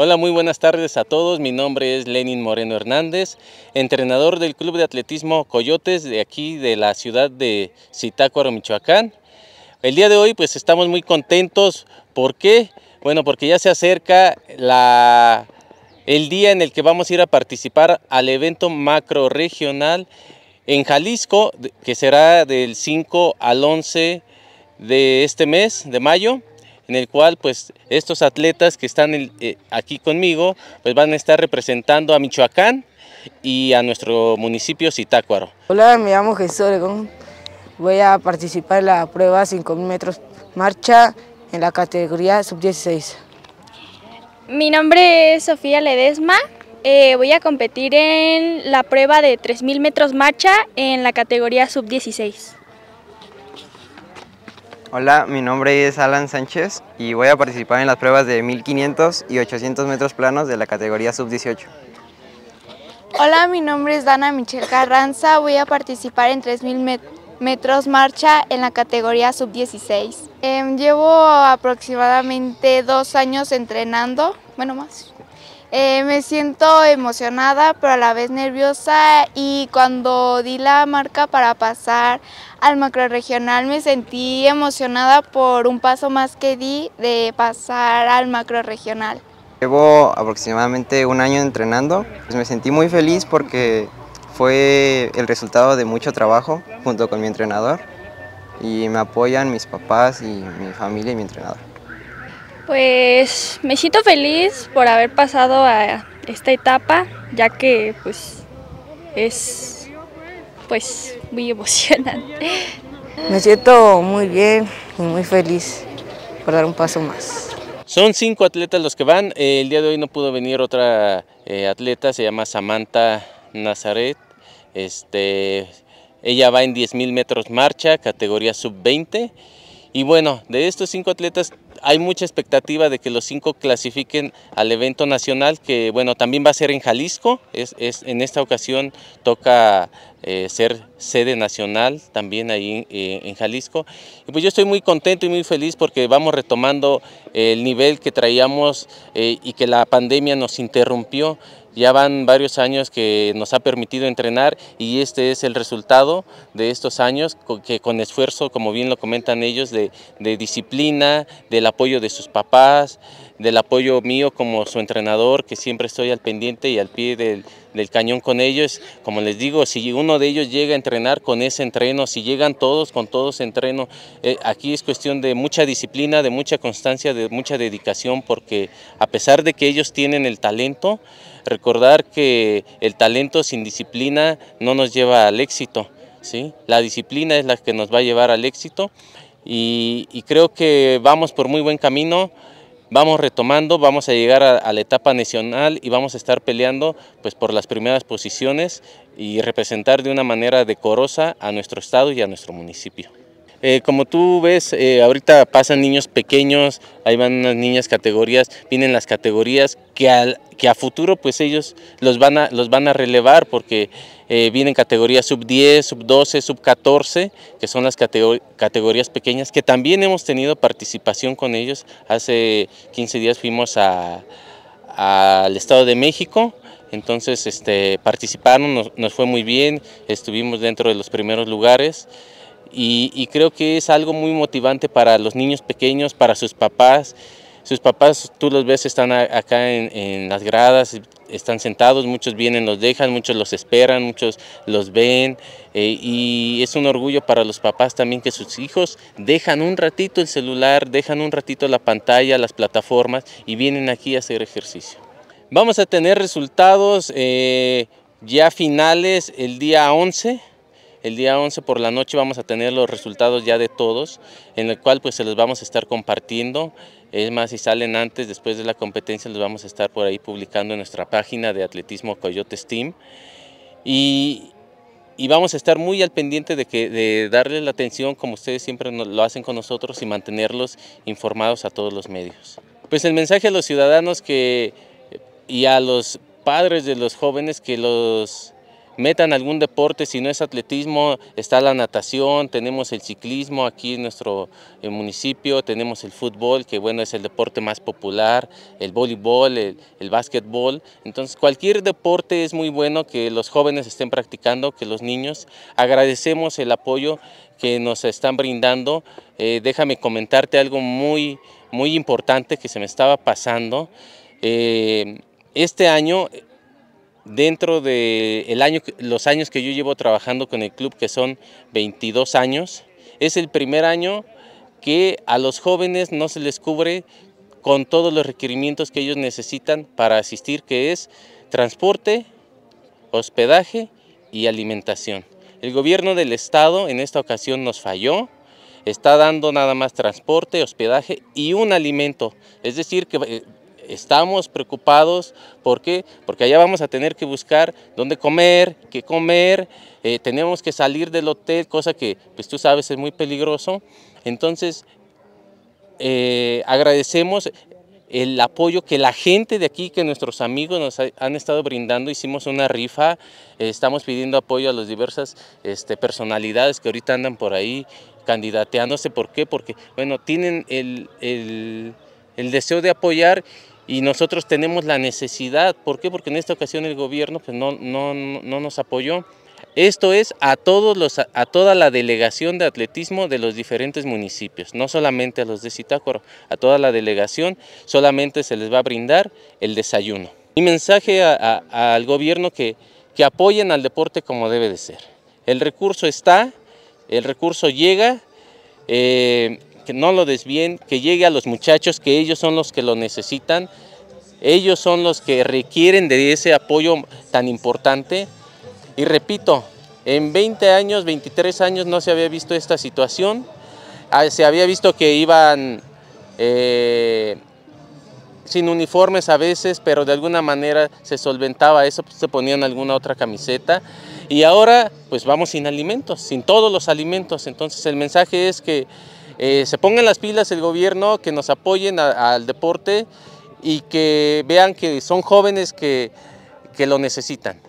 Hola, muy buenas tardes a todos. Mi nombre es Lenin Moreno Hernández, entrenador del Club de Atletismo Coyotes de aquí de la ciudad de Zitácuaro, Michoacán. El día de hoy pues estamos muy contentos. ¿Por qué? Bueno, porque ya se acerca la, el día en el que vamos a ir a participar al evento macro regional en Jalisco, que será del 5 al 11 de este mes, de mayo en el cual pues estos atletas que están eh, aquí conmigo pues van a estar representando a Michoacán y a nuestro municipio Sitácuaro. Hola, me llamo Jesús Oregón. Voy a participar en la prueba 5.000 metros marcha en la categoría sub-16. Mi nombre es Sofía Ledesma. Eh, voy a competir en la prueba de 3.000 metros marcha en la categoría sub-16. Hola, mi nombre es Alan Sánchez y voy a participar en las pruebas de 1500 y 800 metros planos de la categoría sub-18. Hola, mi nombre es Dana Michel Carranza, voy a participar en 3000 metros marcha en la categoría sub-16. Em, llevo aproximadamente dos años entrenando, bueno más. Eh, me siento emocionada, pero a la vez nerviosa y cuando di la marca para pasar al macroregional me sentí emocionada por un paso más que di de pasar al macroregional. Llevo aproximadamente un año entrenando, pues, me sentí muy feliz porque fue el resultado de mucho trabajo junto con mi entrenador y me apoyan mis papás y mi familia y mi entrenador. Pues me siento feliz por haber pasado a esta etapa, ya que pues es pues muy emocionante. Me siento muy bien y muy feliz por dar un paso más. Son cinco atletas los que van. Eh, el día de hoy no pudo venir otra eh, atleta, se llama Samantha Nazaret. Este, ella va en 10.000 metros marcha, categoría sub-20. Y bueno, de estos cinco atletas, hay mucha expectativa de que los cinco clasifiquen al evento nacional, que bueno, también va a ser en Jalisco, es, en esta ocasión toca eh, ser sede nacional también ahí eh, en Jalisco. Y pues yo estoy muy contento y muy feliz porque vamos retomando el nivel que traíamos eh, y que la pandemia nos interrumpió. Ya van varios años que nos ha permitido entrenar y este es el resultado de estos años que con esfuerzo, como bien lo comentan ellos, de, de disciplina, de la apoyo de sus papás, del apoyo mío como su entrenador, que siempre estoy al pendiente y al pie del, cañón con ellos. Como les digo, si uno de ellos llega a entrenar con ese entreno, si llegan todos con todos entreno, eh, aquí es cuestión de mucha disciplina, de mucha constancia, de mucha dedicación, porque a pesar de que ellos tienen el talento, recordar que el talento sin disciplina no nos lleva al éxito. ¿sí? La disciplina es la que nos va a llevar al éxito y, creo que vamos por muy buen camino, vamos retomando, vamos a llegar a, la etapa nacional y vamos a estar peleando pues, por las primeras posiciones y representar de una manera decorosa a nuestro estado y a nuestro municipio. Eh, como tú ves, eh, ahorita pasan niños pequeños, ahí van unas niñas categorías, vienen las categorías que, que a futuro pues ellos los van a, los van a relevar porque eh, vienen categorías sub 10, sub 12, sub 14, que son las categorías pequeñas, que también hemos tenido participación con ellos. Hace 15 días fuimos al Estado de México, entonces este, participaron, nos, fue muy bien, estuvimos dentro de los primeros lugares. y creo que es algo muy motivante para los niños pequeños, para sus papás, sus papás, tú los ves, están acá en, las gradas, están sentados, muchos vienen, los dejan, muchos los esperan, muchos los ven. Eh, y es un orgullo para los papás también que sus hijos dejan un ratito el celular, dejan un ratito la pantalla, las plataformas y vienen aquí a hacer ejercicio. Vamos a tener resultados eh, ya finales el día 11. El día 11 por la noche vamos a tener los resultados ya de todos, en el cual pues se los vamos a estar compartiendo. Es más, si salen antes, después de la competencia, los vamos a estar por ahí publicando en nuestra página de Atletismo Coyotes Team. Y, vamos a estar muy al pendiente de, que, de darles la atención, como ustedes siempre lo hacen con nosotros, y mantenerlos informados a todos los medios. Pues el mensaje a los ciudadanos que, y a los padres de los jóvenes que los metan algún deporte, si no es atletismo, está la natación, tenemos el ciclismo aquí en nuestro eh, municipio, tenemos el fútbol, que bueno, es el deporte más popular, el voleibol, el, básquetbol. Entonces, cualquier deporte es muy bueno que los jóvenes estén practicando, que los niños. Agradecemos el apoyo que nos están brindando. Eh, déjame comentarte algo muy, muy importante que se me estaba pasando. Eh, este año dentro de el año, los años que yo llevo trabajando con el club, que son 22 años, es el primer año que a los jóvenes no se les cubre con todos los requerimientos que ellos necesitan para asistir, que es transporte, hospedaje y alimentación. El gobierno del estado en esta ocasión nos falló, está dando nada más transporte, hospedaje y un alimento. Es decir, que eh, estamos preocupados, ¿por qué? Porque allá vamos a tener que buscar dónde comer, qué comer, eh, tenemos que salir del hotel, cosa que pues tú sabes es muy peligroso. Entonces, eh, agradecemos el apoyo que la gente de aquí, que nuestros amigos nos han estado brindando. Hicimos una rifa, eh, estamos pidiendo apoyo a las diversas este, personalidades que ahorita andan por ahí candidateándose. ¿Por qué? Porque, bueno, tienen el deseo de apoyar y nosotros tenemos la necesidad, ¿por qué? Porque en esta ocasión el gobierno pues, no, no, nos apoyó. Esto es a, todos los, a toda la delegación de atletismo de los diferentes municipios, no solamente a los de Citácuaro, a toda la delegación solamente se les va a brindar el desayuno. Mi mensaje al gobierno que, que apoyen al deporte como debe de ser. El recurso está, el recurso llega, eh, que no lo desvíen, que llegue a los muchachos, que ellos son los que lo necesitan, ellos son los que requieren de ese apoyo tan importante. Y repito, en 20 años, 23 años no se había visto esta situación, ah, se había visto que iban eh, sin uniformes a veces, pero de alguna manera se solventaba eso, pues, se ponían alguna otra camiseta. Y ahora pues vamos sin alimentos, sin todos los alimentos. Entonces el mensaje es que eh, se pongan las pilas el gobierno, que nos apoyen al deporte y que vean que son jóvenes que, lo necesitan.